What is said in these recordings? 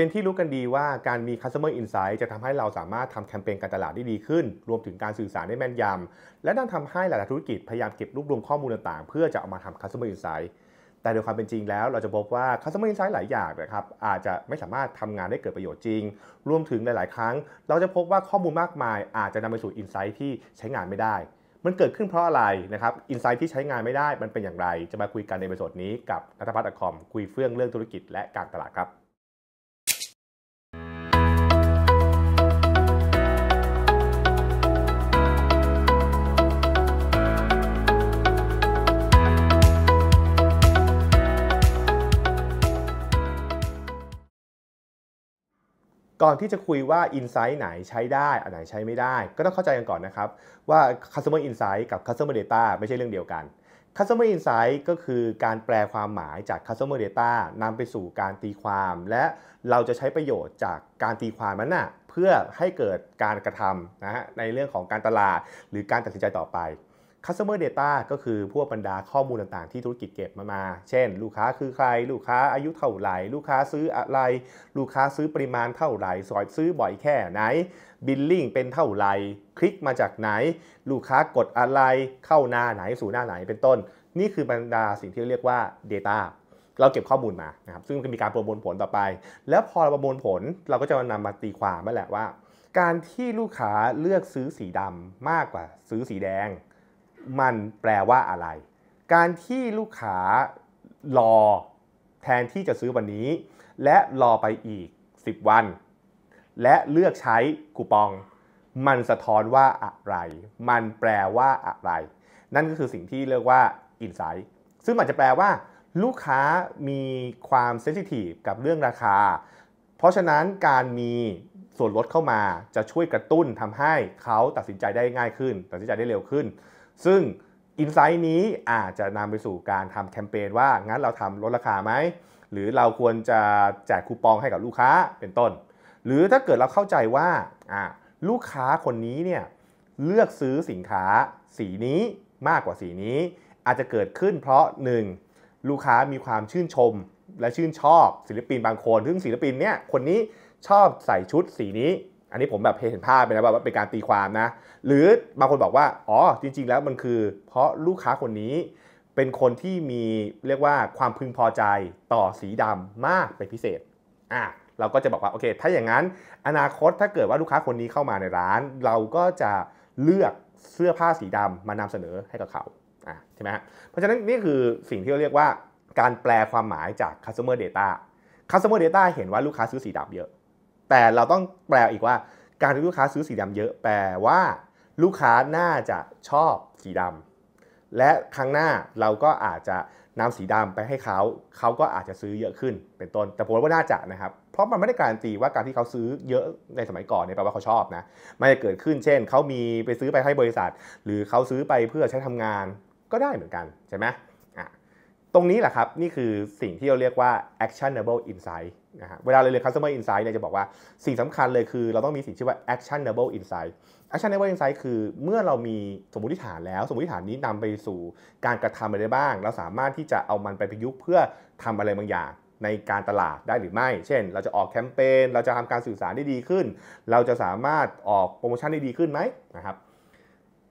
เป็นที่รู้กันดีว่าการมี customer insight จะทำให้เราสามารถทำแคมเปญการตลาดได้ดีขึ้น รวมถึงการสื่อสารได้แม่นยำ และนั่นทาให้หลายธุรกิจ พยายามเก็บรวบรวมข้อมูลต่างๆ เพื่อจะเอามาทำ customer insight แต่โดยความเป็นจริงแล้วเราจะพบว่า customer insight หลายอย่างนะครับอาจจะไม่สามารถทำงานได้เกิดประโยชน์จริง รวมถึงหลายๆ ครั้ง เราจะพบว่าข้อมูลมากมาย อาจจะนำไปสู่ insight ที่ใช้งานไม่ได้ มันเกิดขึ้นเพราะอะไรนะครับอินไซต์ที่ใช้งานไม่ได้มันเป็นอย่างไร จะมาคุยกันในบทนี้กับนัทพัฒน์อคอมคุยเฟื่องเรื่องธุรกิจและการตลาดครับก่อนที่จะคุยว่า Insight ไหนใช้ได้อันไหนใช้ไม่ได้ ก็ต้องเข้าใจกันก่อนนะครับว่า Customer Insight กับ Customer Data ไม่ใช่เรื่องเดียวกัน Customer Insight ก็คือการแปลความหมายจาก Customer Data นำไปสู่การตีความ และเราจะใช้ประโยชน์จากการตีความนั้นนะ่ะ เพื่อให้เกิดการกระทำนะฮะในเรื่องของการตลาด หรือการตัดสินใจต่อไป customer data ก็คือพวกบรรดาข้อมูลต่างๆ ที่ธุรกิจเก็บมามา เช่น ลูกค้าคือใครลูกค้าอายุเท่าไหร่ลูกค้าซื้ออะไรลูกค้าซื้อปริมาณเท่าไหร่สอยซื้อบ่อยแค่ไหนบิลลิ่งเป็นเท่าไหร่ คลิกมาจากไหน ลูกค้ากดอะไรเข้าหน้าไหนสู่หน้าไหนเป็นต้น นี่คือบรรดาสิ่งที่เรียกว่า Data เราเก็บข้อมูลมานะครับซึ่งมันมีการประมวลผลต่อไป แล้วพอเราประมวลผลเราก็จะมานำมาตีความนั่นแหละว่า การที่ลูกค้าเลือกซื้อสีดำมากกว่า ซื้อสีแดงมันแปลว่าอะไร การที่ลูกค้ารอแทนที่จะซื้อวันนี้ และรอไปอีก 10 วัน และเลือกใช้คูปอง มันสะท้อนว่าอะไร มันแปลว่าอะไร นั่นก็คือสิ่งที่เรียกว่าอินไซต์ซึ่งอาจจะแปลว่า ลูกค้ามีความเซนซิทีฟกับเรื่องราคา เพราะฉะนั้นการมีส่วนลดเข้ามาจะช่วยกระตุ้นทำให้เขาตัดสินใจได้ง่ายขึ้น ตัดสินใจได้เร็วขึ้นซึ่งอินไซต์นี้อาจจะนำไปสู่การทำแคมเปญว่างั้นเราทำลดราคาไหม หรือเราควรจะแจกคูปองให้กับลูกค้าเป็นต้น หรือถ้าเกิดเราเข้าใจว่าลูกค้าคนนี้เนี่ยเลือกซื้อสินค้าสีนี้มากกว่าสีนี้อาจจะเกิดขึ้นเพราะ 1. ลูกค้ามีความชื่นชมและชื่นชอบศิลปินบางคนซึ่งศิลปินเนี่ยคนนี้ชอบใส่ชุดสีนี้อันนี้ผมแบบเห็นภาพไปนะว่าเป็นการตีความนะ หรือบางคนบอกว่าอ๋อจริง ๆ แล้วมันคือ เพราะลูกค้าคนนี้เป็นคนที่มีเรียกว่าความพึงพอใจต่อสีดำมากเป็นพิเศษอ่ะเราก็จะบอกว่าโอเคถ้าอย่างนั้นอนาคตถ้าเกิดว่าลูกค้าคนนี้เข้ามาในร้าน เราก็จะเลือกเสื้อผ้าสีดำมานำเสนอให้กับเขาอ่ะใช่ไหมฮะเพราะฉะนั้นนี่คือสิ่งที่เรเรียกว่าการแปลความหมายจาก customer data customer data เห็นว่าลูกค้าซื้อสีดำเยอะแต่เราต้องแปลอีกว่าการที่ลูกค้าซื้อสีดำเยอะแปลว่า ลูกค้าน่าจะชอบสีดำและครั้งหน้าเราก็อาจจะนำสีดำไปให้เขา เขาก็อาจจะซื้อเยอะขึ้นเป็นต้นแต่ผมว่าน่าจะนะครับ เพราะมันไม่ได้การันตีว่าการที่เขาซื้อเยอะในสมัยก่อนเนี่ยแปลว่าเขาชอบนะมันจะเกิดขึ้น เช่น เขามีไปซื้อไปให้บริษัท หรือเขาซื้อไปเพื่อใช้ทำงานก็ได้เหมือนกันใช่ไหมตรงนี้แหละครับ นี่คือสิ่งที่เราเรียกว่า actionable insight นะฮะเวลาเราเรียน customer insight เนี่ย จะบอกว่า สิ่งสำคัญเลยคือเราต้องมีสิ่งชื่อว่า actionable insight actionable insight คือเมื่อเรามีสมมติฐานแล้ว สมมติฐานนี้นำไปสู่การกระทำอะไรบ้าง เราสามารถที่จะเอามันไปประยุกต์เพื่อทำอะไรบางอย่างในการตลาดได้หรือไม่ เช่น เราจะออกแคมเปญ เราจะทำการสื่อสารได้ดีขึ้น เราจะสามารถออกโปรโมชั่นได้ดีขึ้นไหมนะครับ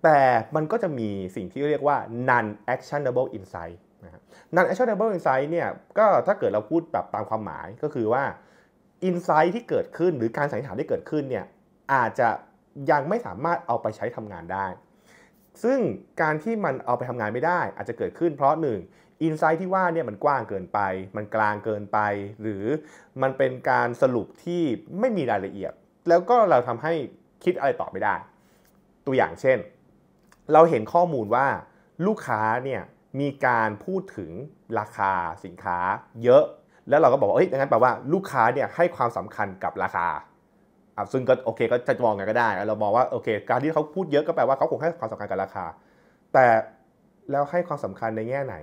แต่มันก็จะมีสิ่งที่เรียกว่า non actionable insight นะั่ non actionable insight เนี่ยก็ถ้าเกิดเราพูดแบบตามความหมายก็คือว่า insight ที่เกิดขึ้นหรือการสันนิษฐานที่เกิดขึ้นเนี่ยอาจจะยังไม่สามารถเอาไปใช้ทำงานได้ ซึ่งการที่มันเอาไปทำงานไม่ได้ อาจจะเกิดขึ้นเพราะหนึ่งอินไซต์ที่ว่าเนี่ยมันกว้างเกินไปมันกลางเกินไป หรือมันเป็นการสรุปที่ไม่มีรายละเอียด แล้วก็เราทำให้คิดอะไรต่อไม่ได้ ตัวอย่างเช่น เราเห็นข้อมูลว่าลูกค้าเนี่ยมีการพูดถึงราคาสินค้าเยอะ แล้วเราก็บอกว่าเอ้ยดังนั้นแปลว่าลูกค้าเนี่ยให้ความสำคัญกับราคาซึ่งก็โอเคก็จะมองไงก็ได้เรามองว่าโอเคการที่เขาพูดเยอะก็แปลว่าเขาคงให้ความสำคัญกับราคา แต่แล้วให้ความสำคัญในแง่ไหน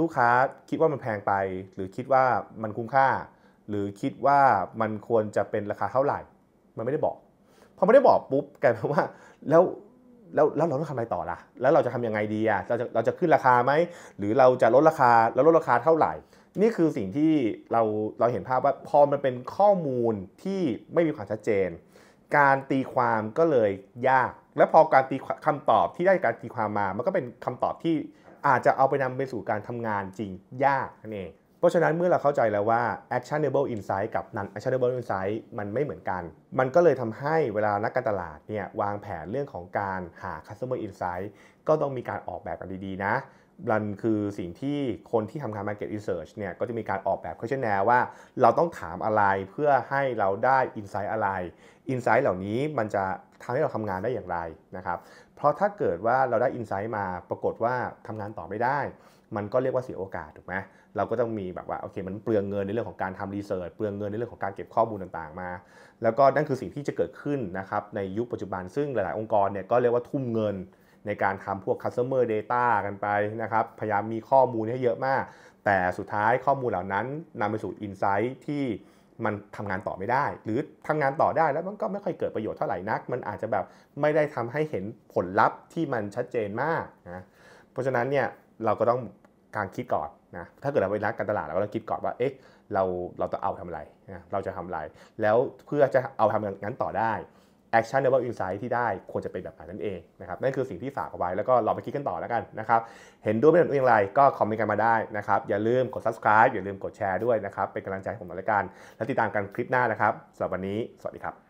ลูกค้าคิดว่ามันแพงไปหรือคิดว่ามันคุ้มค่า หรือคิดว่ามันควรจะเป็นราคาเท่าไหร่ มันไม่ได้บอกพอไม่ได้บอกปุ๊บกลายเป็นว่าแล้วแล้วแล้วเราต้องทำอะไรต่อละ่ะ แล้วเราจะทํำยังไงดีอะเราจะเราจะขึ้นราคาไหม หรือเราจะลดราคา แล้วลดราคาเท่าไหร่ นี่คือสิ่งที่เราเราเห็นภาพว่าพอมันเป็นข้อมูลที่ไม่มีความชัดเจน การตีความก็เลยยาก และพอการตีคำตอบที่ได้การตีความมา มันก็เป็นคำตอบที่อาจจะเอาไปนำไปสู่การทำงานจริงยากนั่นเองเพราะฉะนั้นเมื่อเราเข้าใจแล้วว่า actionable insight กับ non actionable insight มันไม่เหมือนกัน มันก็เลยทำให้เวลานักการตลาดเนี่ยวางแผนเรื่องของการหา customer insight ก็ต้องมีการออกแบบกันดี ๆนะมันคือสิ่งที่คนที่ทำงาน Market Research เนี่ยก็จะมีการออกแบบ questionnaire ว่า เราต้องถามอะไรเพื่อให้เราได้ insight อะไร insight เหล่านี้มันจะทำให้เราทำงานได้อย่างไรนะครับ เพราะถ้าเกิดว่าเราได้อินไซต์มา ปรากฏว่าทำงานต่อไม่ได้ มันก็เรียกว่าเสียโอกาสถูกไหมเราก็ต้องมีแบบว่าโอเค มันเปลืองเงินในเรื่องของการทำรีเสิร์ชเปลืองเงินในเรื่องของการเก็บข้อมูลต่างๆมา แล้วก็นั่นคือสิ่งที่จะเกิดขึ้นนะครับในยุคปัจจุบันซึ่งหลายๆองค์กรเนี่ยก็เรียกว่าทุ่มเงินในการทำพวก customer data กันไปนะครับ พยายามมีข้อมูลให้เยอะมาก แต่สุดท้ายข้อมูลเหล่านั้นนำไปสู่อินไซต์ที่มันทำงานต่อไม่ได้ หรือทำงานต่อได้แล้วมันก็ไม่ค่อยเกิดประโยชน์เท่าไหร่ นักมันอาจจะแบบไม่ได้ทำให้เห็นผลลัพธ์ที่มันชัดเจนมากนะเพราะฉะนั้นเนี่ยเราก็ต้องการคิดก่อนนะถ้าเกิดเราไปรักการตลาด เราก็ต้องคิดก่อนว่าเอ๊ะเราเราจะเอาทำอะไรนะเราจะทำอะไรแล้วเพื่อจะเอาทำอย่างนั้นต่อได้แอคชั่นเ o เว b อ e อินไซต์ที่ได้ควรจะเป็นแบบนั้นเองนะครับนั่นคือสิ่งที่ฝากเอาไว้แล้วก็ลองไปคิดกันต่อแล้วกันนะครับเห็นด้วยไม่เห็นด้วยอย่างไร ก็คอมเมนต์กันมาได้นะครับอย่าลืมกด subscribe อย่าลืมกดแชร์ด้วยนะครับเป็นกำลังใจให้ผมหน่อยละกัน แล้วติดตามกันคลิปหน้านะครับสำหรับวันนี้ สวัสดีครับ